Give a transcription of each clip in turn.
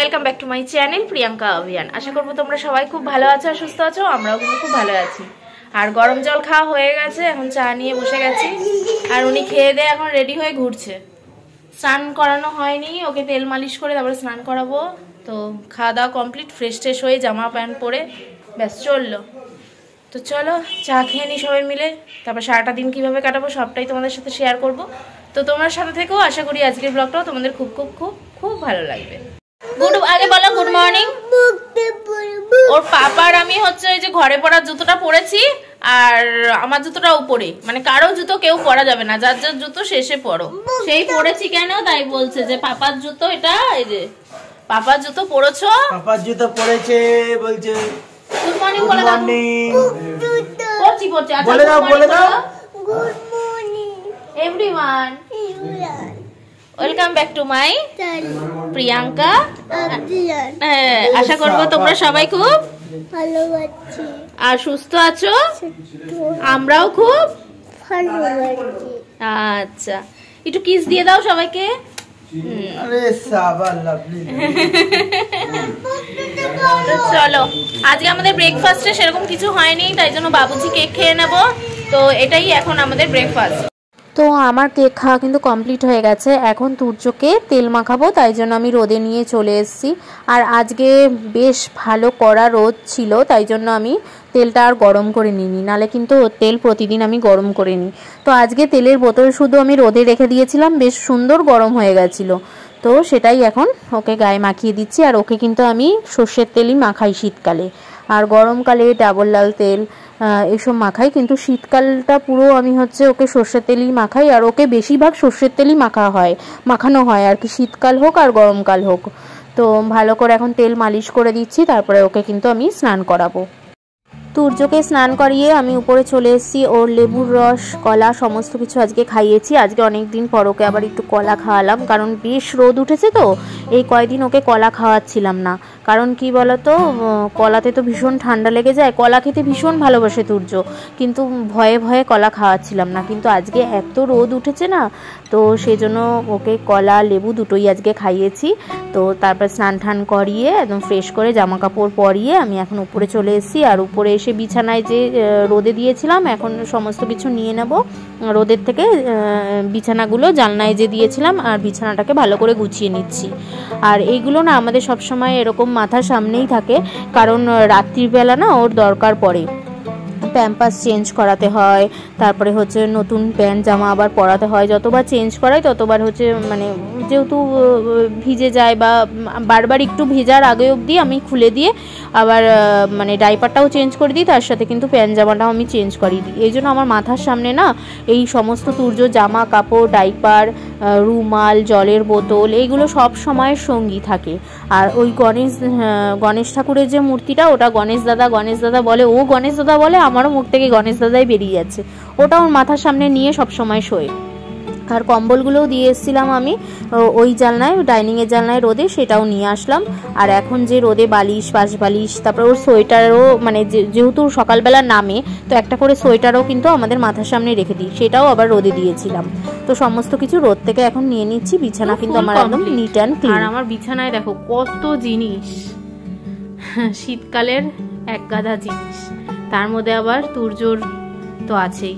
Welcome back to my channel Priyanka Abhiyan আশা করবো তোমরা সবাই খুব ভালো আছো আর সুস্থ আছো আমরাও কিন্তু খুব ভালো আছি আর গরম জল খাওয়া হয়ে গেছে এখন চা নিয়ে বসে গেছি আর উনি খেয়ে দিয়ে এখন রেডি হয়ে ঘুরছে স্নান করানো হয়নি ওকে তেল মালিশ করে তারপরে স্নান করাবো তো খাওয়া দাওয়া কমপ্লিট ফ্রেশ ট্রেশ হয়ে জামা প্যান্ট পরে ব্যাস চললো তো চলো চা খেয়ে নিই সবাই মিলে তারপর সারাটা দিন কীভাবে কাটাবো সবটাই তোমাদের সাথে শেয়ার করব তো তোমার সাথে থেকেও আশা করি আজকের ব্লগটাও তোমাদের খুব খুব খুব খুব ভালো লাগবে গুড আগে বলো গুড মর্নিং ওর পাপার আমি হচ্ছে যে ঘরে পড়ার জুতোটা পরেছি আর আমার জুতোটা উপরে মানে কারো জুতো কেউ পরা যাবে না যার যার জুতো শেষে পরো সেই পরেছি কেন তাই বলছে যে পাপার জুতো এটা এই যে পাপার জুতো পরেছো পাপার জুতো পরেছে বলছে গুড মর্নিং বলে দাও আচ্ছা, বলে দাও বলে দাও good morning everyone welcome back to my Priyanka হ্যাঁ আশা করবো তোমরা সবাই খুব ভালো আর সুস্থ আছো আমরাও খুব ভালো আচ্ছা একটু কিস দিয়ে দাও সবাইকে চলো আজকে আমাদের ব্রেকফাস্টে সেরকম কিছু হয়নি তাই জন্য বাবুজি কেক খেয়ে নেবো তো এটাই এখন আমাদের ব্রেকফাস্ট তো আমার কেক খাওয়া কিন্তু কমপ্লিট হয়ে গেছে এখন তুর্যকে তেল মাখাবো তাই জন্য আমি রোদে নিয়ে চলে এসেছি আর আজকে বেশ ভালো কড়া রোদ ছিল তাই জন্য আমি তেলটা আর গরম করে নিই নালে কিন্তু তেল প্রতিদিন আমি গরম করে নিই তো আজকে তেলের বোতল শুধু আমি রোদে রেখে দিয়েছিলাম বেশ সুন্দর গরম হয়ে গেছিলো তো সেটাই এখন ওকে গায়ে মাখিয়ে দিচ্ছি আর ওকে কিন্তু আমি সর্ষের তেলই মাখাই শীতকালে আর গরমকালে ডাবল লাল তেল এসব মাখাই কিন্তু শীতকালটা পুরো আমি হচ্ছে ওকে সর্ষের তেলই মাখাই আর ওকে বেশিরভাগ সর্ষের তেলই মাখা হয় মাখানো হয় আর কি শীতকাল হোক আর গরমকাল হোক তো ভালো করে এখন তেল মালিশ করে দিচ্ছি তারপরে ওকে কিন্তু আমি স্নান করাবো তুর্যকে স্নান করিয়ে আমি উপরে চলে এসেছি ওর লেবুর রস কলা সমস্ত কিছু আজকে খাইয়েছি আজকে অনেক দিন পর ওকে আবার একটু কলা খাওয়ালাম কারণ বেশ রোদ উঠেছে তো এই কয়দিন ওকে কলা খাওয়াচ্ছিলাম না কারণ কি বলতো কলাতে তো ভীষণ ঠান্ডা লেগে যায় কলা খেতে ভীষণ ভালোবাসে তুর্য কিন্তু ভয়ে ভয়ে কলা খাওয়াচ্ছিলাম না কিন্তু আজকে এত রোদ উঠেছে না তো সেই জন্য ওকে কলা লেবু দুটোই আজকে খাইয়েছি তো তারপর স্নান টান করিয়ে একদম ফ্রেশ করে জামা কাপড় পরিয়ে আমি এখন উপরে চলে এসেছি আর উপরে এসে বিছানায় যে রোদে দিয়েছিলাম এখন সমস্ত কিছু নিয়ে নেব রোদের থেকে বিছানাগুলো জালনায় যে দিয়েছিলাম আর বিছানাটাকে ভালো করে গুছিয়ে নিচ্ছি আর এইগুলো না আমাদের সবসময় এরকম মাথার সামনেই থাকে কারণ রাত্রিবেলা না ওর দরকার পড়ে প্যাম্পাস চেঞ্জ করাতে হয় তারপরে হচ্ছে নতুন প্যান্ট জামা আবার পরাতে হয় যতবার চেঞ্জ করাই ততবার হচ্ছে মানে যেহেতু ভিজে যায় বা বারবার একটু ভেজার আগে অবধি আমি খুলে দিয়ে আবার মানে ডাইপারটাও চেঞ্জ করে দিই তার সাথে কিন্তু প্যান্ট জামাটাও আমি চেঞ্জ করি দিই এই জন্য আমার মাথার সামনে না এই সমস্ত তুর্য জামা কাপড় ডাইপার রুমাল জলের বোতল এইগুলো সব সময়ের সঙ্গী থাকে আর ওই গণেশ গণেশ ঠাকুরের যে মূর্তিটা ওটা গণেশ দাদা গণেশ দাদা বলে ও গণেশ দাদা বলে আমারও মুখ থেকে গণেশ দাদাই বেরিয়ে যাচ্ছে ওটা ওর মাথার সামনে নিয়ে সবসময় শোয় আর কম্বলগুলোও দিয়ে এসেছিলাম আমি ওই জালনায় ডাইনিংয়ের জালনায় রোদে সেটাও নিয়ে আসলাম আর এখন যে রোদে বালিশ পাশ বালিশ তারপর ওর সোয়েটারও মানে যেহেতু সকালবেলা নামে তো একটা করে সোয়েটারও কিন্তু আমাদের মাথার সামনে রেখে দিই সেটাও আবার রোদে দিয়েছিলাম তো সমস্ত কিছু রোদ থেকে এখন নিয়ে নিচ্ছি বিছানা কিন্তু আমার একদম নিট অ্যান্ড ক্লিন আর আমার বিছানায় দেখো কত জিনিস শীতকালের এক গাদা জিনিস তার মধ্যে আবার তুর্যর তো আছেই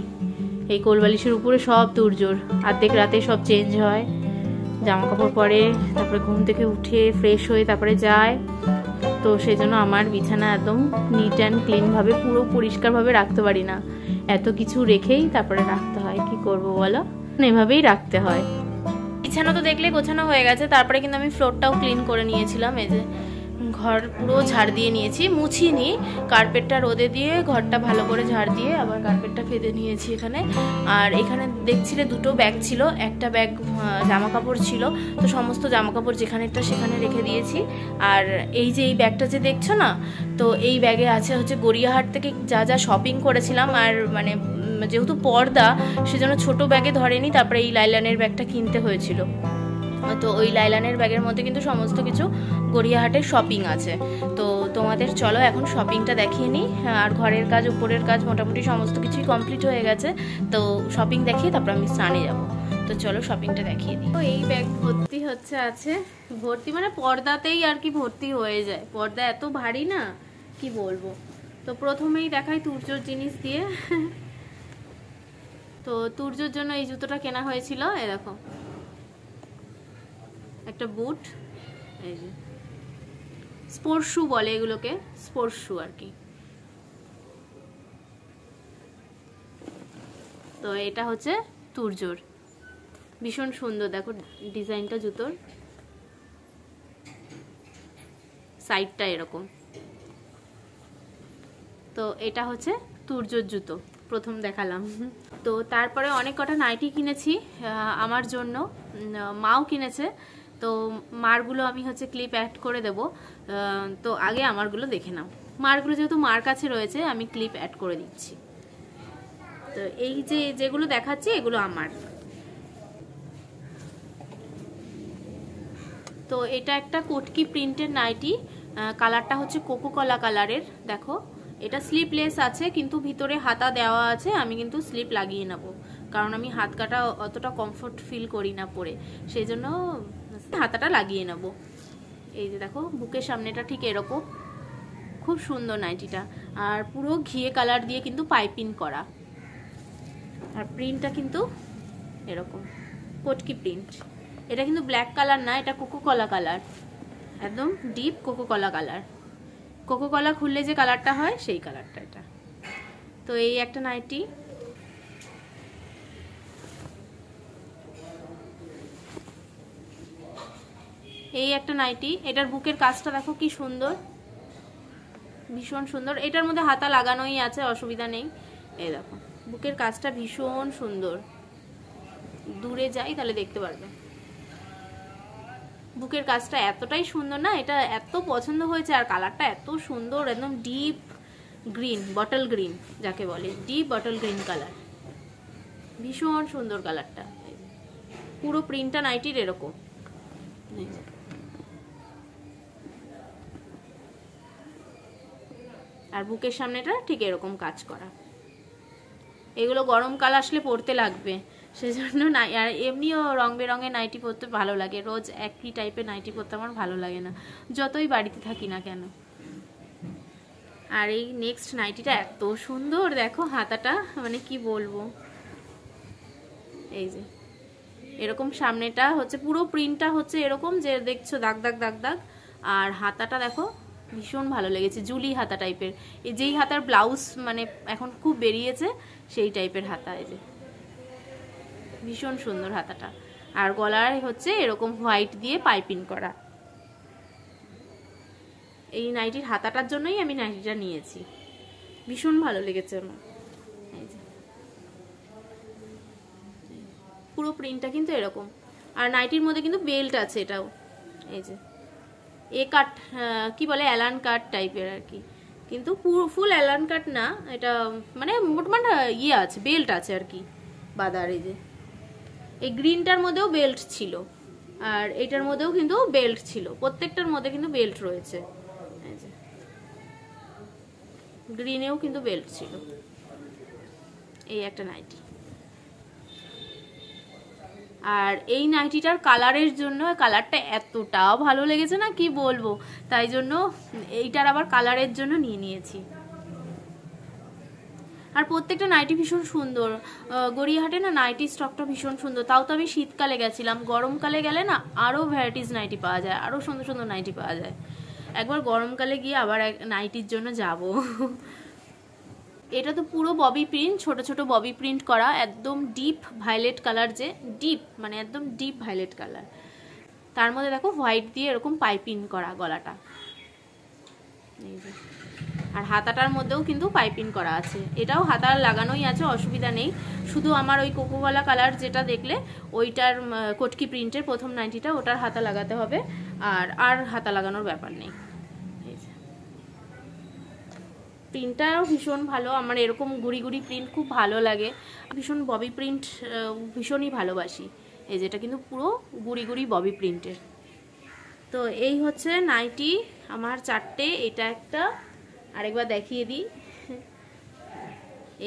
এই কোলবালিশের উপরে সব দুর্জোর আর্ধেক রাতে সব চেঞ্জ হয় জামা কাপড় পরে তারপরে ঘুম থেকে উঠে ফ্রেশ হয়ে তারপরে যায় তো সেই জন্য আমার বিছানা একদম নিট অ্যান্ড ক্লিনভাবে পুরো পরিষ্কারভাবে রাখতে পারি না এত কিছু রেখেই তারপরে রাখতে হয় কি করব বলো এভাবেই রাখতে হয় বিছানা তো দেখলে গোছানো হয়ে গেছে তারপরে কিন্তু আমি ফ্লোরটাও ক্লিন করে নিয়েছিলাম এই যে ঘর পুরো ঝাড় দিয়ে নিয়েছি মুছিনি কার্পেটটা রোদে দিয়ে ঘরটা ভালো করে ঝাড় দিয়ে আবার কার্পেটটা ফেঁদে নিয়েছি এখানে আর এখানে দেখছিলে দুটো ব্যাগ ছিল একটা ব্যাগ জামা কাপড় ছিল তো সমস্ত জামা কাপড় যেখানেরটা সেখানে রেখে দিয়েছি আর এই যে এই ব্যাগটা যে দেখছো না তো এই ব্যাগে আছে হচ্ছে গড়িয়াহাট থেকে যা যা শপিং করেছিলাম আর মানে যেহেতু পর্দা সেজন্য ছোট ব্যাগে ধরেনি তারপরে এই লাইলানের ব্যাগটা কিনতে হয়েছিল তো ওই লাইলানের ব্যাগের মধ্যে কিন্তু সমস্ত কিছু গড়িয়াহাটে শপিং আছে তো তোমাদের চলো এখন শপিংটা দেখিয়ে নিই আর ঘরের কাজ উপরের কাজ মোটামুটি সমস্ত কিছুই কমপ্লিট হয়ে গেছে তো শপিং দেখিয়ে তারপর আমি স্নানে যাব তো চলো শপিংটা দেখিয়ে দিই তো এই ব্যাগ ভর্তি হচ্ছে আছে ভর্তি মানে পর্দাতেই আর কি ভর্তি হয়ে যায় পর্দা এত ভারী না কি বলবো তো প্রথমেই দেখাই তুর্যর জিনিস দিয়ে তো তুর্যর জন্য এই জুতোটা কেনা হয়েছিল এরকম একটা বুট এই যে স্পর্শু বলে এগুলোকে স্পর্শু আর কি তো এটা হচ্ছে তুরজোর ভীষণ সুন্দর দেখো ডিজাইনটা জুতোর সাইডটা এরকম তো এটা হচ্ছে তুরজোর জুতো প্রথম দেখালাম তো তারপরে অনেক কটা নাইটি কিনেছি আমার জন্য মাও কিনেছে তো মারগুলো আমি হচ্ছে ক্লিপ অ্যাড করে দেব তো আগে আমারগুলো দেখে নাও মারগুলো যেহেতু মার কাছে রয়েছে আমি ক্লিপ অ্যাড করে দিচ্ছি তো এই যে যেগুলো দেখাচ্ছি এগুলো আমার তো এটা একটা কোটকি প্রিন্টের নাইটি কালারটা হচ্ছে কোকো কলা কালারের দেখো এটা স্লিপলেস আছে কিন্তু ভিতরে হাতা দেওয়া আছে আমি কিন্তু স্লিপ লাগিয়ে নেব কারণ আমি হাত কাটা অতটা কমফোর্ট ফিল করি না পরে সেই জন্য হাতাটা লাগিয়ে নেব এই যে দেখো বুকের সামনেটা ঠিক এরকম খুব সুন্দর নাইটিটা আর পুরো ঘিয়ে কালার দিয়ে কিন্তু পাইপিং করা আর প্রিন্টটা কিন্তু এরকম কটকি প্রিন্ট এটা কিন্তু ব্ল্যাক কালার না এটা কোকো কলা কালার একদম deep coca cola colour coca cola খুললে যে কালারটা হয় সেই কালারটা এটা তো এই একটা নাইটি এই একটা নাইটি এটার বুকের কাজটা দেখো কি সুন্দর ভীষণ সুন্দর এটার মধ্যে হাতা লাগানোই আছে অসুবিধা নেই এই দেখো বুকের কাজটা ভীষণ সুন্দর দূরে যাই তাহলে দেখতে পারবে বুকের কাজটা এতটাই সুন্দর না এটা এত পছন্দ হয়েছে আর কালারটা এত সুন্দর একদম ডিপ গ্রিন বটল গ্রিন যাকে বলে ডিপ বটল গ্রিন কালার ভীষণ সুন্দর কালারটা পুরো প্রিন্টটা নাইটির এরকম আর বুকের সামনেটা ঠিক এরকম কাজ করা এগুলো গরমকাল আসলে পরতে লাগবে সেজন্য নাই আর এমনিও রঙ বেরঙের নাইটি পরতে ভালো লাগে রোজ একই টাইপের নাইটি পরতে আমার ভালো লাগে না যতই বাড়িতে থাকি না কেন আর এই নেক্সট নাইটিটা এত সুন্দর দেখো হাতাটা মানে কি বলবো এই যে এরকম সামনেটা হচ্ছে পুরো প্রিন্টটা হচ্ছে এরকম যে দেখছো দাগ দাগ দাগ দাগ আর হাতাটা দেখো ভীষণ ভালো লেগেছে জুলি হাতা টাইপের এই যেই হাতার ব্লাউজ মানে এখন খুব বেরিয়েছে সেই টাইপের হাতা এই যে ভীষণ সুন্দর হাতাটা আর গলার হচ্ছে এরকম হোয়াইট দিয়ে পাইপিং করা এই নাইটির হাতাটার জন্যই আমি নাইটিটা নিয়েছি ভীষণ ভালো লেগেছে আমার পুরো প্রিন্টটা কিন্তু এরকম আর নাইটির মধ্যে কিন্তু বেল্ট আছে এটাও এই যে এ কাট কি বলে অ্যালান কাট টাইপের আর কি কিন্তু ফুল অ্যালান কাট না এটা মানে মোটমান ইয়ে আছে বেল্ট আছে আর কি বাদার এই যে এই গ্রিনটার মধ্যেও বেল্ট ছিল আর এটার মধ্যেও কিন্তু বেল্ট ছিল প্রত্যেকটার মধ্যে কিন্তু বেল্ট রয়েছে গ্রিনেও কিন্তু বেল্ট ছিল এই একটা নাইটি আর এই নাইটিটার কালারের জন্য কালারটা এতটাও ভালো লেগেছে না কি বলবো তাই জন্য এইটার আবার কালারের জন্য নিয়ে নিয়েছি আর প্রত্যেকটা নাইটি ভীষণ সুন্দর গড়িয়াহাটে না নাইটি স্টকটা ভীষণ সুন্দর তাও তো আমি শীতকালে গেছিলাম গরমকালে গেলে না আরও ভ্যারাইটিস নাইটি পাওয়া যায় আরও সুন্দর সুন্দর নাইটি পাওয়া যায় একবার গরমকালে গিয়ে আবার নাইটির জন্য যাবো এটা তো পুরো ববি প্রিন্ট ছোট ছোট ববি প্রিন্ট করা একদম ডিপ ভায়োলেট কালার যে ডিপ মানে একদম ডিপ ভায়োলেট কালার তার মধ্যে দেখো হোয়াইট দিয়ে এরকম পাইপিং করা গলাটা আর হাতাটার মধ্যেও কিন্তু পাইপিং করা আছে এটাও হাতার লাগানোই আছে অসুবিধা নেই শুধু আমার ওই কোকোওয়ালা কালার যেটা দেখলে ওইটার কটকি প্রিন্টের প্রথম নাইনটিটা ওটার হাতা লাগাতে হবে আর আর হাতা লাগানোর ব্যাপার নেই প্রিন্টটাও ভীষণ ভালো আমার এরকম গুড়ি গুড়ি প্রিন্ট খুব ভালো লাগে ভীষণ ববি প্রিন্ট ভীষণই ভালোবাসি এই যেটা কিন্তু পুরো গুড়ি গুড়ি ববি প্রিন্টের তো এই হচ্ছে নাইটি আমার চারটে এটা একটা আরেকবার দেখিয়ে দিই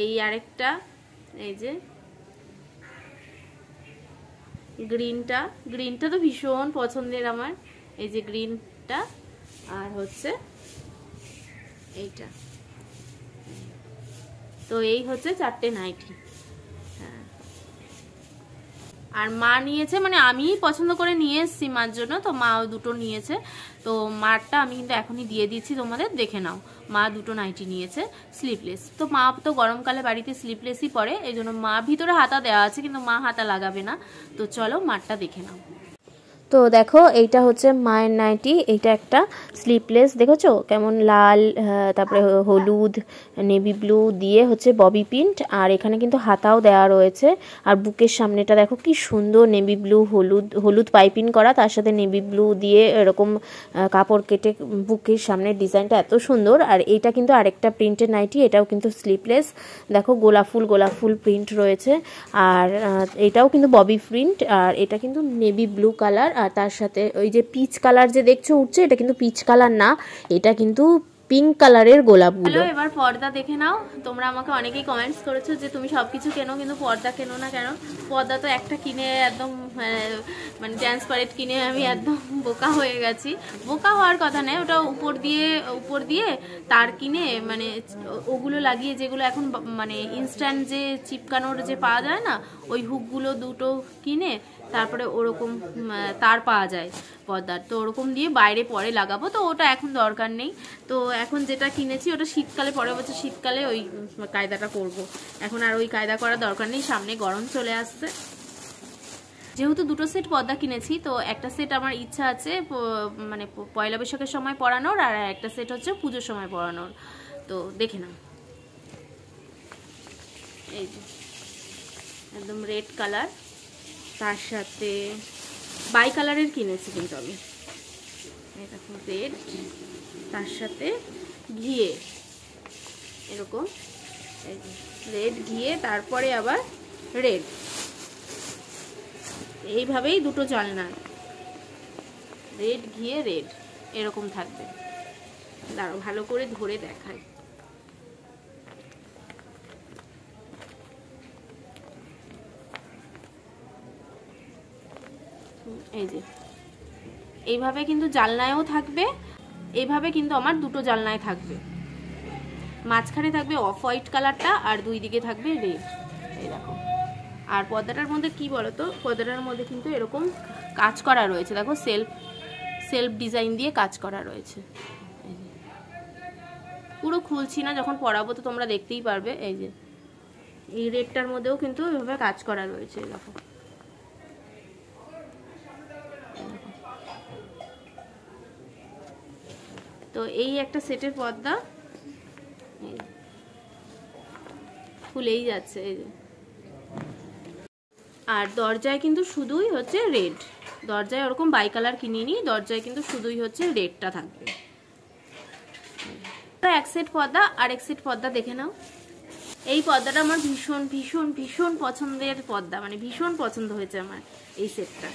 এই আরেকটা এই যে গ্রিনটা গ্রিনটা তো ভীষণ পছন্দের আমার এই যে গ্রিনটা আর হচ্ছে এইটা তো এই হচ্ছে চারটে নাইটি হ্যাঁ। আর মা নিয়েছে মানে আমি পছন্দ করে নিয়ে এসছি মার জন্য তো মা দুটো নিয়েছে তো মারটা আমি কিন্তু এখনই দিয়ে দিচ্ছি তোমাদের দেখে নাও মা দুটো নাইটি নিয়েছে স্লিপলেস তো মা তো গরমকালে বাড়িতে স্লিপলেসই পরে এই জন্য মা ভিতরে হাতা দেওয়া আছে কিন্তু মা হাতা লাগাবে না তো চলো মারটা দেখে নাও তো দেখো এইটা হচ্ছে মায়ের নাইটি এইটা একটা স্লিপলেস দেখেছো কেমন লাল তারপরে হলুদ নেভি ব্লু দিয়ে হচ্ছে ববি প্রিন্ট আর এখানে কিন্তু হাতাও দেওয়া রয়েছে আর বুকের সামনেটা দেখো কি সুন্দর নেভি ব্লু হলুদ হলুদ পাইপিং করা তার সাথে নেভি ব্লু দিয়ে এরকম কাপড় কেটে বুকের সামনের ডিজাইনটা এত সুন্দর আর এইটা কিন্তু আরেকটা প্রিন্টের নাইটি এটাও কিন্তু স্লিপলেস দেখো গোলাপ ফুল গোলাপ ফুল প্রিন্ট রয়েছে আর এটাও কিন্তু ববি প্রিন্ট আর এটা কিন্তু নেভি ব্লু কালার আর তার সাথে ওই যে পিচ কালার যে দেখছো উঠছে এটা কিন্তু পিচ কালার না এটা কিন্তু পিঙ্ক কালারের গোলাপগুলো এবার পর্দা দেখে নাও তোমরা আমাকে অনেকেই কমেন্টস করেছো যে তুমি সব কিছু কেনো কিন্তু পর্দা কেনো না কেন পর্দা তো একটা কিনে একদম মানে ট্রান্সপারেন্ট কিনে আমি একদম বোকা হয়ে গেছি বোকা হওয়ার কথা নয় ওটা উপর দিয়ে উপর দিয়ে তার কিনে মানে ওগুলো লাগিয়ে যেগুলো এখন মানে ইনস্ট্যান্ট যে চিপকানোর যে পাওয়া যায় না ওই হুকগুলো দুটো কিনে তারপরে ওরকম তার পাওয়া যায় পর্দার তো ওরকম দিয়ে বাইরে পরে লাগাবো তো ওটা এখন দরকার নেই তো এখন যেটা কিনেছি ওটা শীতকালে পরের বছর শীতকালে ওই কায়দাটা করব। এখন আর ওই কায়দা করা দরকার নেই সামনে গরম চলে আসছে যেহেতু দুটো সেট পর্দা কিনেছি তো একটা সেট আমার ইচ্ছা আছে মানে পয়লা বৈশাখের সময় পরানোর আর একটা সেট হচ্ছে পুজোর সময় পরানোর তো দেখে নাও এই একদম রেড কালার তার সাথে বাই কালারের কিনেছি কিন্তু আমি এরকম রেড তার সাথে ঘিয়ে এরকম রেড ঘিয়ে তারপরে আবার রেড এইভাবেই দুটো জলনা রেড ঘিয়ে রেড এরকম থাকবে দাঁড়ো ভালো করে ধরে দেখায় এই যে এইভাবে কিন্তু জালনায়ও থাকবে এইভাবে কিন্তু আমার দুটো জালনায় থাকবে মাঝখানে থাকবে অফ হোয়াইট কালারটা আর দুই দিকে থাকবে রেড এই দেখো আর পর্দাটার মধ্যে কি বলতো পর্দাটার মধ্যে কিন্তু এরকম কাজ করা রয়েছে দেখো সেলফ সেলফ ডিজাইন দিয়ে কাজ করা রয়েছে পুরো খুলছি না যখন পরাবো তো তোমরা দেখতেই পারবে এই যে এই রেডটার মধ্যেও কিন্তু এভাবে কাজ করা রয়েছে দেখো তো এই একটা সেটের পর্দা ফুলেই যাচ্ছে এই যে আর দরজায় কিন্তু শুধুই হচ্ছে রেড দরজায় ওরকম বাই কালার কিনিনি দরজায় কিন্তু শুধুই হচ্ছে রেডটা থাকবে এক সেট পর্দা আর এক সেট পর্দা দেখে নাও এই পর্দাটা আমার ভীষণ ভীষণ ভীষণ পছন্দের পর্দা মানে ভীষণ পছন্দ হয়েছে আমার এই সেটটা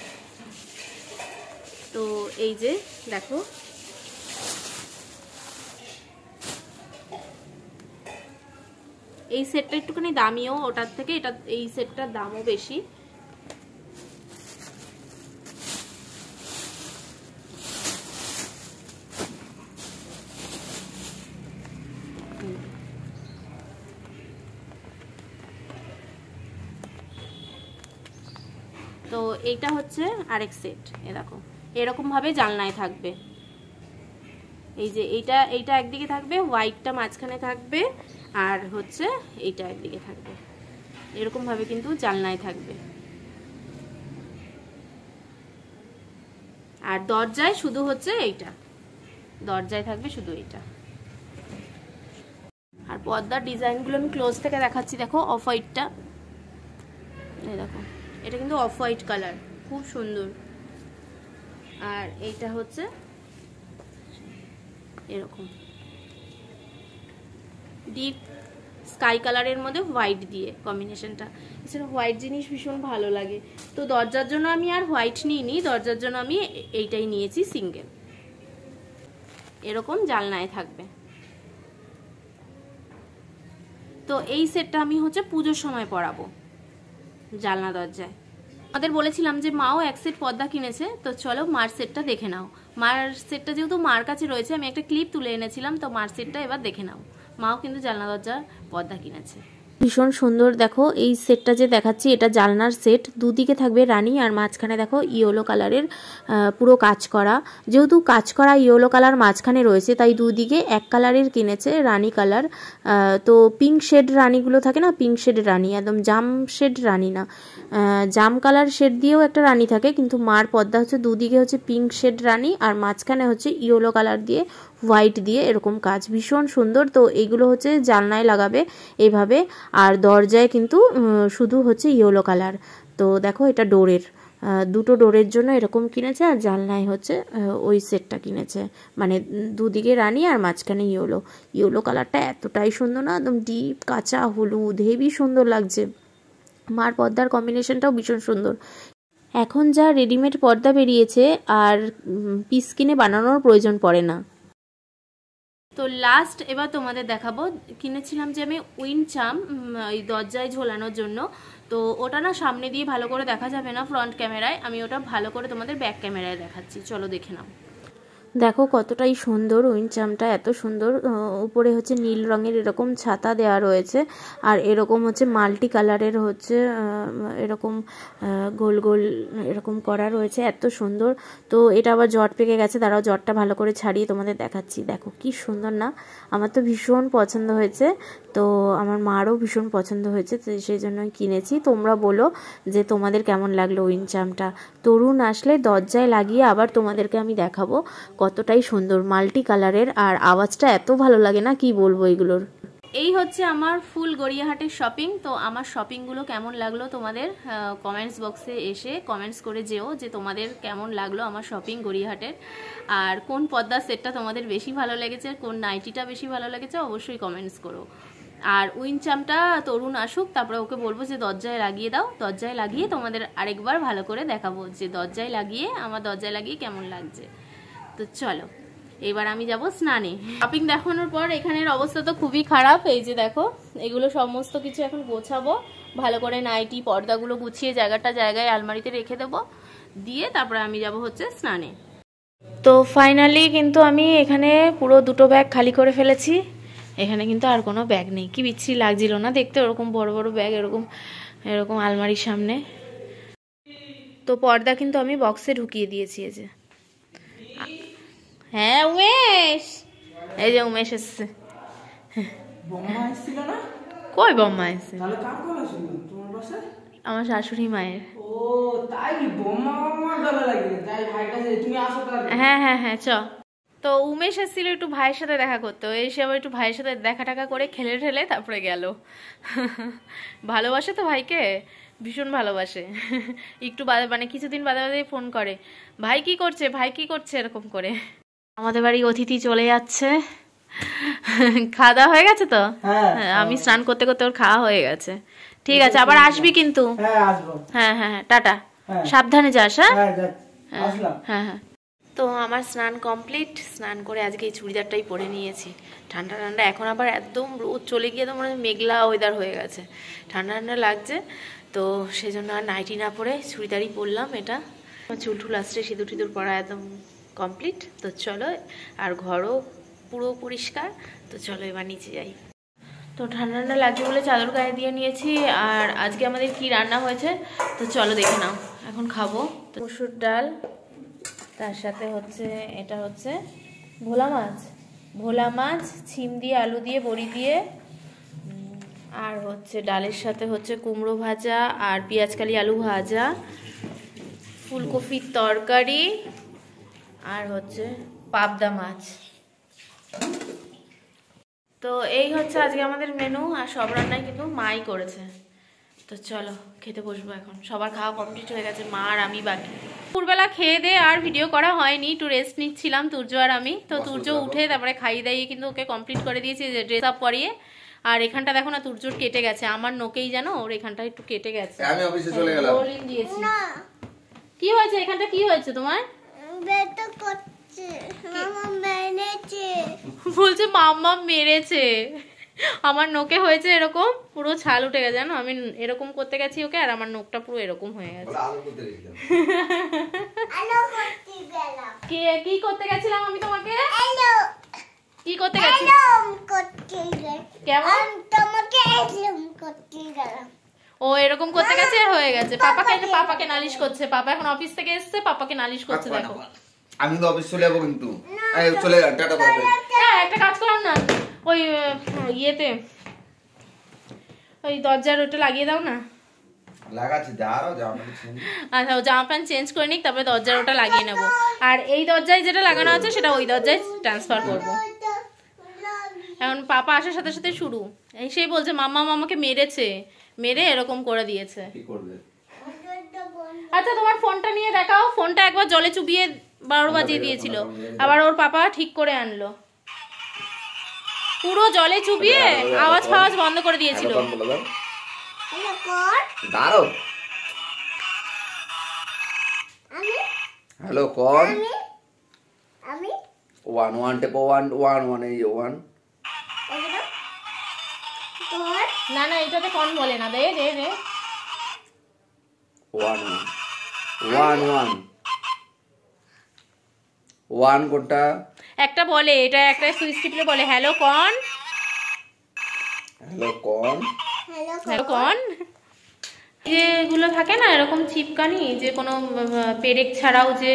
তো এই যে দেখো এই সেটটা একটুখানি দামিও ওটার থেকে এটা এই সেটটার দামও বেশি তো এইটা হচ্ছে আরেক সেট এরকম ভাবে জানলায় থাকবে এই যে এইটা এইটা একদিকে থাকবে হোয়াইটটা মাঝখানে থাকবে আর হচ্ছে এইটা একদিকে থাকবে এরকমভাবে কিন্তু জালনায় থাকবে আর দরজায় শুধু হচ্ছে এইটা দরজায় থাকবে শুধু এইটা আর পর্দার ডিজাইনগুলো আমি ক্লোজ থেকে দেখাচ্ছি দেখো অফ হোয়াইটটা এই দেখো এটা কিন্তু অফ হোয়াইট কালার খুব সুন্দর আর এইটা হচ্ছে এরকম ডিপ স্কাই কালারের মধ্যে হোয়াইট দিয়ে কম্বিনেশনটা এছাড়া হোয়াইট জিনিস ভীষণ ভালো লাগে তো দরজার জন্য আমি আর হোয়াইট নিইনি দরজার জন্য আমি এইটাই নিয়েছি সিঙ্গেল এরকম জালনায় থাকবে তো এই সেটটা আমি হচ্ছে পুজোর সময় পরাবো জালনা দরজায় আমাদের বলেছিলাম যে মাও এক সেট পর্দা কিনেছে তো চলো মার সেটটা দেখে নাও মার সেটটা যেহেতু মার কাছে রয়েছে আমি একটা ক্লিপ তুলে এনেছিলাম তো মার সেটটা এবার দেখে নাও মাও কিন্তু জানলা দরজার পর্দা কিনেছে ভীষণ সুন্দর দেখো এই সেটটা যে দেখাচ্ছি এটা জালনার সেট দুদিকে থাকবে রানী আর মাঝখানে দেখো ইয়েলো কালারের পুরো কাজ করা যেহেতু কাজ করা ইয়েলো কালার মাঝখানে রয়েছে তাই দুদিকে এক কালারের কিনেছে রানী কালার তো পিঙ্ক শেড রানীগুলো থাকে না পিঙ্ক শেড রানি একদম জাম শেড রানি না জাম কালার শেড দিয়েও একটা রানী থাকে কিন্তু মার পর্দা হচ্ছে দুদিকে হচ্ছে পিঙ্ক শেড রানি আর মাঝখানে হচ্ছে ইয়েলো কালার দিয়ে হোয়াইট দিয়ে এরকম কাজ ভীষণ সুন্দর তো এগুলো হচ্ছে জানলায় লাগাবে এভাবে আর দরজায় কিন্তু শুধু হচ্ছে ইয়েলো কালার তো দেখো এটা ডোরের দুটো ডোরের জন্য এরকম কিনেছে আর জালনায় হচ্ছে ওই সেটটা কিনেছে মানে দুদিকে রানি আর মাঝখানে ইয়েলো ইয়েলো কালারটা এতটাই সুন্দর না একদম ডিপ কাঁচা হলুদ হেভি সুন্দর লাগছে মার পর্দার কম্বিনেশনটাও ভীষণ সুন্দর এখন যা রেডিমেড পর্দা বেরিয়েছে আর পিস কিনে বানানোর প্রয়োজন পড়ে না তো লাস্ট এবার তোমাদের দেখাবো কিনেছিলাম যে আমি উইন চাম ওই দরজায় ঝোলানোর জন্য তো ওটা না সামনে দিয়ে ভালো করে দেখা যাবে না ফ্রন্ট ক্যামেরায় আমি ওটা ভালো করে তোমাদের ব্যাক ক্যামেরায় দেখাচ্ছি চলো দেখে নাও দেখো কতটাই সুন্দর উইনচামটা এত সুন্দর উপরে হচ্ছে নীল রঙের এরকম ছাতা দেয়া রয়েছে আর এরকম হচ্ছে মাল্টি কালারের হচ্ছে এরকম গোল গোল এরকম করা রয়েছে এত সুন্দর তো এটা আবার জট পেকে গেছে দাঁড়াও জটটা ভালো করে ছাড়িয়ে তোমাদের দেখাচ্ছি দেখো কি সুন্দর না আমার তো ভীষণ পছন্দ হয়েছে তো আমার মারও ভীষণ পছন্দ হয়েছে তো সেই জন্যই কিনেছি তোমরা বলো যে তোমাদের কেমন লাগলো উইনচামটা তরুণ আসলে দরজায় লাগিয়ে আবার তোমাদেরকে আমি দেখাবো কতটাই সুন্দর মাল্টি কালারের আর আওয়াজটা এত ভালো লাগে না কি বলবো এগুলোর এই হচ্ছে আমার ফুল গড়িয়াহাটের শপিং তো আমার শপিংগুলো কেমন লাগলো তোমাদের কমেন্টস বক্সে এসে কমেন্টস করে যেও যে তোমাদের কেমন লাগলো আমার শপিং গড়িয়াহাটের আর কোন পদ্মার সেটটা তোমাদের বেশি ভালো লেগেছে কোন নাইটিটা বেশি ভালো লেগেছে অবশ্যই কমেন্টস করো আর উইনচামটা তরুণ আসুক তারপরে ওকে বলবো যে দরজায় লাগিয়ে দাও দরজায় লাগিয়ে তোমাদের আরেকবার ভালো করে দেখাবো যে দরজায় লাগিয়ে আমার দরজায় লাগিয়ে কেমন লাগছে তো চলো এবার আমি যাব স্নানে শপিং দেখানোর পর এখানের অবস্থা তো খুবই খারাপ এই যে দেখো এগুলো সমস্ত কিছু এখন গোছাবো ভালো করে নাইটি পর্দাগুলো গুছিয়ে জায়গাটা জায়গায় আলমারিতে রেখে দেবো দিয়ে তারপরে আমি যাব হচ্ছে স্নানে তো ফাইনালি কিন্তু আমি এখানে পুরো দুটো ব্যাগ খালি করে ফেলেছি এখানে কিন্তু আর কোনো ব্যাগ নেই কি বিচ্ছিরি লাগছিল না দেখতে ওরকম বড় বড় ব্যাগ এরকম এরকম আলমারির সামনে তো পর্দা কিন্তু আমি বক্সে ঢুকিয়ে দিয়েছি এই যে হ্যাঁ উমেশ এই যে উমেশ এসছে কই বম্মা এসছে আমার শাশুড়ি মায়ের হ্যাঁ হ্যাঁ হ্যাঁ চ তো উমেশ এসেছিল একটু ভাইয়ের সাথে দেখা করতো এসে আবার একটু ভাইয়ের সাথে দেখা টাকা করে খেলে ঠেলে তারপরে গেল ভালোবাসে তো ভাইকে ভীষণ ভালোবাসে একটু বাদে মানে কিছুদিন বাদে বাদে ফোন করে ভাই কি করছে ভাই কি করছে এরকম করে আমাদের বাড়ি অতিথি চলে যাচ্ছে খাওয়া দাওয়া হয়ে গেছে তো হ্যাঁ, হ্যাঁ, আমি স্নান করতে করতে ওর খাওয়া হয়ে গেছে ঠিক আছে আবার আসবি কিন্তু হ্যাঁ, হ্যাঁ হ্যাঁ হ্যাঁ টাটা সাবধানে যাস হ্যাঁ হ্যাঁ হ্যাঁ তো আমার স্নান কমপ্লিট স্নান করে আজকে এই চুড়িদারটাই পরে নিয়েছি ঠান্ডা ঠান্ডা এখন আবার একদম রোদ চলে গিয়ে তো মনে মেঘলা ওয়েদার হয়ে গেছে ঠান্ডা ঠান্ডা লাগছে তো সেজন্য আর নাইটি না পরে চুড়িদারই পরলাম এটা চুল টুল আসছে সিঁদুর সিঁদুর পরা একদম কমপ্লিট তো চলো আর ঘরও পুরো পরিষ্কার তো চলো এবার নিচে যাই তো ঠান্ডা ঠান্ডা লাগছে বলে চাদর গায়ে দিয়ে নিয়েছি আর আজকে আমাদের কি রান্না হয়েছে তো চলো দেখে নাও এখন খাবো মসুর ডাল তার সাথে হচ্ছে এটা হচ্ছে ভোলা মাছ ভোলা মাছ ছিম দিয়ে আলু দিয়ে বড়ি দিয়ে আর হচ্ছে ডালের সাথে হচ্ছে কুমড়ো ভাজা আর পেঁয়াজকালি আলু ভাজা ফুলকপির তরকারি আর হচ্ছে পাবদা মাছ তো এই হচ্ছে আজকে আমাদের মেনু আর সব রান্নাই কিন্তু মাই করেছে তো চলো খেতে বসবো এখন সবার খাওয়া কমপ্লিট হয়ে গেছে মা আর আমি বাকি দুপুরবেলা খেয়ে দিয়ে আর ভিডিও করা হয়নি একটু রেস্ট নিচ্ছিলাম তুর্য আর আমি তো তুর্য উঠে তারপরে খাইয়ে দাইয়ে কিন্তু ওকে কমপ্লিট করে দিয়েছি যে ড্রেস আপ পরিয়ে আর এখানটা দেখো না তুর্যর কেটে গেছে আমার নোকেই যেন ওর এখানটা একটু কেটে গেছে হ্যাঁ, আমি অফিসে চলে গেলাম কি হয়েছে এখানটা কি হয়েছে তোমার বলছে মাম্মা মেরেছে আমার নোকে হয়েছে এরকম পুরো ছাল উঠে গেছে জানো আমি এরকম করতে গেছি ওকে আর আমার নোকটা পুরো এরকম হয়ে গেছে কি করতে গেছিলাম আমি তোমাকে কি করতে গেছি কেমন তোমাকে গেলাম ও এরকম করতে গেছে হয়ে গেছে পাপাকে পাপাকে নালিশ করছে পাপা এখন অফিস থেকে এসেছে পাপাকে নালিশ করছে দেখো আমি তো অফিস চলে যাবো কিন্তু চলে টাটা হ্যাঁ একটা কাজ করো না ওই ইয়েতে ওই দরজার ওটা লাগিয়ে দাও না লাগাচ্ছি আচ্ছা ও জামা প্যান্ট চেঞ্জ করে নিক তারপরে দরজার ওটা লাগিয়ে নেবো আর এই দরজায় যেটা লাগানো আছে সেটা ওই দরজায় ট্রান্সফার করবো এখন পাপা আসার সাথে সাথে শুরু সেই বলছে মাম্মা মামাকে মেরেছে মেরে এরকম করে দিয়েছে আচ্ছা তোমার ফোনটা নিয়ে দেখাও ফোনটা একবার জলে চুবিয়ে বারো বাজিয়ে দিয়েছিল আবার ওর পাপা ঠিক করে আনলো পুরো জলে চুবিয়ে আচ্ছা, আওয়াজ ফাওয়াজ বন্ধ করে দিয়েছিল হ্যালো কন ওয়ান ওয়ান টেপো ওয়ান ওয়ান ওয়ান এই ওয়ান না না এটাতে কন বলে না দে দে দে ওয়ান ওয়ান ওয়ান ওয়ান কোনটা একটা বলে এটা একটা সুইচ টিপলে বলে হ্যালো কন হ্যালো কন হ্যালো কন যেগুলো থাকে না এরকম চিপকানি যে কোনো পেরেক ছাড়াও যে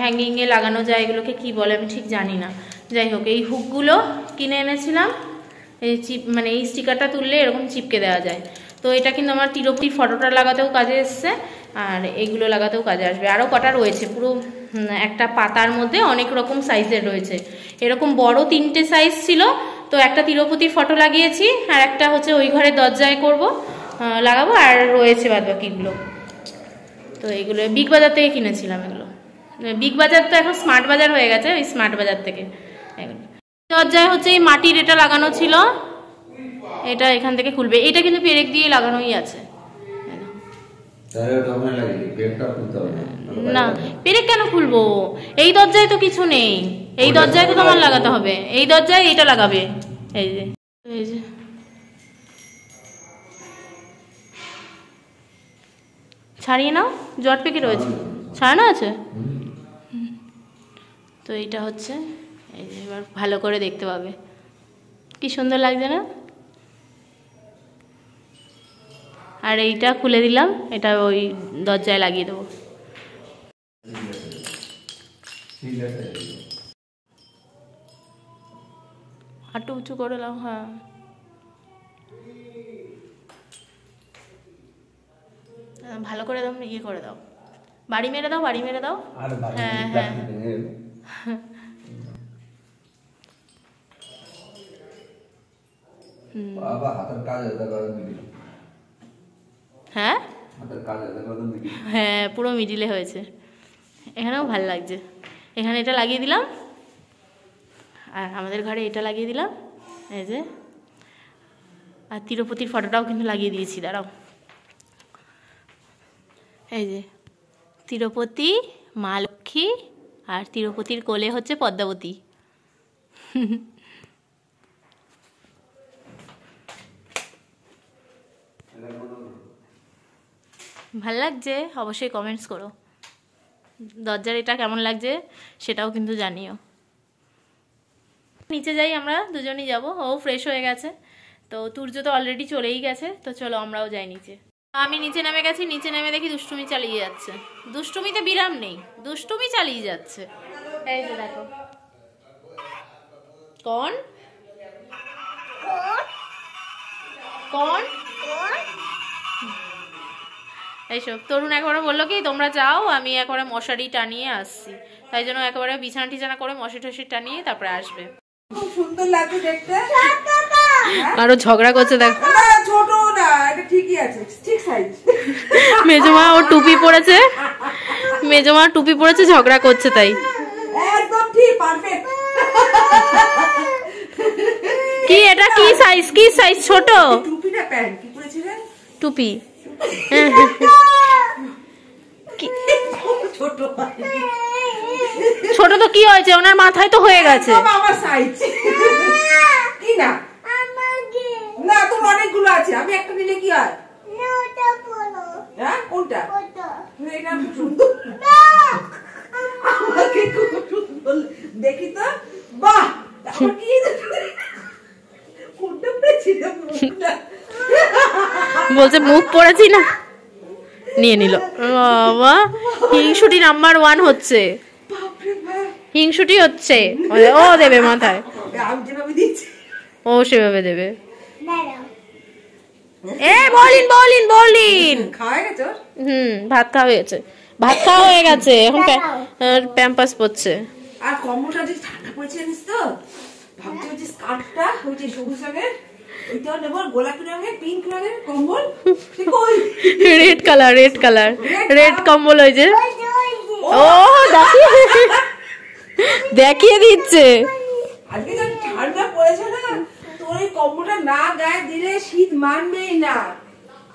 হ্যাঙ্গিংয়ে লাগানো যায় এগুলোকে কি বলে আমি ঠিক জানি না যাই হোক এই হুকগুলো কিনে এনেছিলাম এই চিপ মানে এই স্টিকারটা তুললে এরকম চিপকে দেওয়া যায় তো এটা কিন্তু আমার তিরপতি ফটোটা লাগাতেও কাজে এসছে আর এগুলো লাগাতেও কাজে আসবে আরও কটা রয়েছে পুরো একটা পাতার মধ্যে অনেক রকম সাইজের রয়েছে এরকম বড় তিনটে সাইজ ছিল তো একটা তিরুপতি ফটো লাগিয়েছি আর একটা হচ্ছে ওই ঘরের দরজায় করব লাগাবো আর রয়েছে বাদ বাকিগুলো তো এগুলো বিগ বাজার থেকে কিনেছিলাম এগুলো বিগ বাজার তো এখন স্মার্ট বাজার হয়ে গেছে ওই স্মার্ট বাজার থেকে এগুলো দরজায় হচ্ছে এই মাটির এটা লাগানো ছিল এটা এখান থেকে খুলবে এটা কিন্তু পেরেক দিয়ে লাগানোই আছে না পেরেক কেন খুলবো এই দরজায় তো কিছু নেই এই দরজায় তো তোমার লাগাতে হবে এই দরজায় এটা লাগাবে এই যে এই যে ছাড়িয়ে নাও জট পেকে রয়েছে ছাড়ানো আছে তো এইটা হচ্ছে এই যে এবার ভালো করে দেখতে পাবে কি সুন্দর লাগছে না আর এইটা খুলে দিলাম এটা ওই দরজায় লাগিয়ে দেবো হাঁটু উঁচু করে নাও হ্যাঁ ভালো করে দাও ইয়ে করে দাও বাড়ি মেরে দাও বাড়ি মেরে দাও হ্যাঁ হ্যাঁ বাবা হাতের কাজ আলাদা করেন মিডিল হ্যাঁ হাতের কাজ আলাদা করেন মিডিল হ্যাঁ পুরো মিডিলে হয়েছে এখানেও ভালো লাগছে এখানে এটা লাগিয়ে দিলাম আর আমাদের ঘরে এটা লাগিয়ে দিলাম এই যে আর তিরুপতির ফটোটাও কিন্তু লাগিয়ে দিয়েছি দাঁড়াও এই যে তিরুপতি মা লক্ষ্মী আর তিরুপতির কোলে হচ্ছে পদ্মাবতী ভাল লাগছে অবশ্যই কমেন্টস করো দরজার এটা কেমন লাগছে সেটাও কিন্তু জানিও নিচে যাই আমরা দুজনই যাব ও ফ্রেশ হয়ে গেছে তো তুর্য তো অলরেডি চলেই গেছে তো চলো আমরাও যাই নিচে আমি নিচে নেমে গেছি নিচে নেমে দেখি দুষ্টুমি চালিয়ে যাচ্ছে দুষ্টুমিতে বিরাম নেই দুষ্টুমি চালিয়ে যাচ্ছে এই যে দেখো কন কন এইসব তরুণ একবারে বললো কি তোমরা যাও আমি একবারে মশারি টানিয়ে আসছি তাই জন্য একবারে বিছানা টিছানা করে মশি টসি টানিয়ে তারপরে আসবে খুব হ্যাঁ? আরো ঝগড়া করছে দেখ মেজমা ও টুপি পরেছে মেজমা টুপি পরেছে ঝগড়া করছে তাই কি এটা কি সাইজ কি সাইজ ছোট টুপি টুপি ছোট তো কি হয়েছে ওনার মাথায় তো হয়ে গেছে কি না না অনেকগুলো আছে আমি কি হয় হ্যাঁ কোনটা দেখি তো বাহ কি কোনটা বলছে মুখ পড়েছি না নিয়ে নিল বাবা হিংসুটি নাম্বার ওয়ান হচ্ছে হিংসুটি হচ্ছে ও দেবে মাথায় ও সেভাবে দেবে এ বলিন বলিন বলিন হুম ভাত খাওয়া হয়ে গেছে ভাত খাওয়া হয়ে গেছে এখন প্যাম্পাস পড়ছে আর কম্বলটা যে ঠান্ডা পড়েছে জানিস তো ভাবছি ওই যে স্কার্ফটা ওই যে সবুজ রঙের নেব গোলাপি রঙের পিঙ্ক রঙের কম্বল red colour red colour red কম্বল ওই যে ও দেখিয়ে দিচ্ছে আজকে যখন ঠান্ডা পড়েছে না তোর এই কম্বলটা না গায়ে দিলে শীত মানবেই না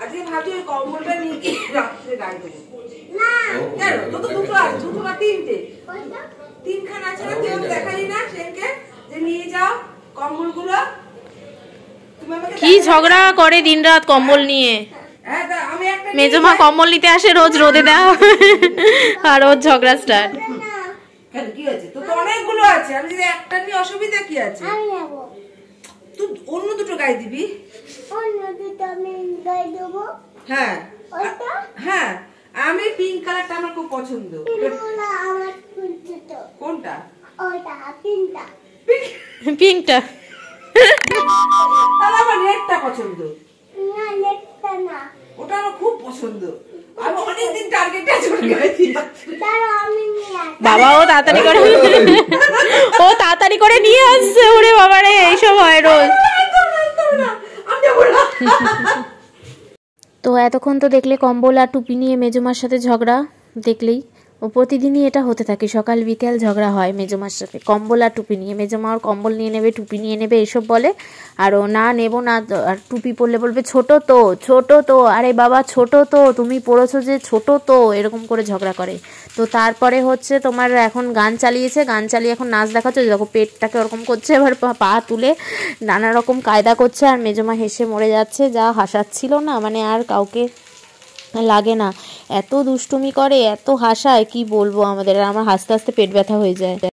আজকে ভাবছি ওই কম্বলটা নিয়ে গিয়ে রাত্রে গায়ে না তো দুটো তিনটে তিনখান আছে না তুই দেখালি না সেনকে যে নিয়ে যাও গুলো কি ঝগড়া করে দিন রাত কম্বল নিয়ে হ্যাঁ, মেজমা কম্বল নিতে আসে রোজ রোদে দেওয়া আর রোজ ঝগড়া স্টার্ট অনেকগুলো আছে আমি যদি একটা নিয়ে অসুবিধা কি আছে তুই অন্য দুটো গায়ে দিবি হ্যাঁ হ্যাঁ আমি পিঙ্ক কালারটা খুব পছন্দ কোনটা পিঙ্কটা বাবাও তাড়াতাড়ি করে ও তাড়াতাড়ি করে নিয়ে আসছে ওরে বাবা রে এইসব হয় রোজ তো এতক্ষণ তো দেখলে কম্বল আর টুপি নিয়ে মেজমার সাথে ঝগড়া দেখলেই ও প্রতিদিনই এটা হতে থাকে সকাল বিকেল ঝগড়া হয় মেজমার সাথে কম্বল আর টুপি নিয়ে মেজমা ওর কম্বল নিয়ে নেবে টুপি নিয়ে নেবে এসব বলে আর ও না নেবো না আর টুপি পরলে বলবে ছোট তো ছোট তো আরে বাবা ছোট তো তুমি পড়েছো যে ছোট তো এরকম করে ঝগড়া করে তো তারপরে হচ্ছে তোমার এখন গান চালিয়েছে গান চালিয়ে এখন নাচ দেখাচ্ছে দেখো পেটটাকে ওরকম করছে এবার পা তুলে নানা রকম কায়দা করছে আর মেজমা হেসে মরে যাচ্ছে যা হাসাচ্ছিল না মানে আর কাউকে লাগে না এত দুষ্টুমি করে এত হাসায় কি বলবো আমাদের আমার হাসতে হাসতে পেট ব্যথা হয়ে যায়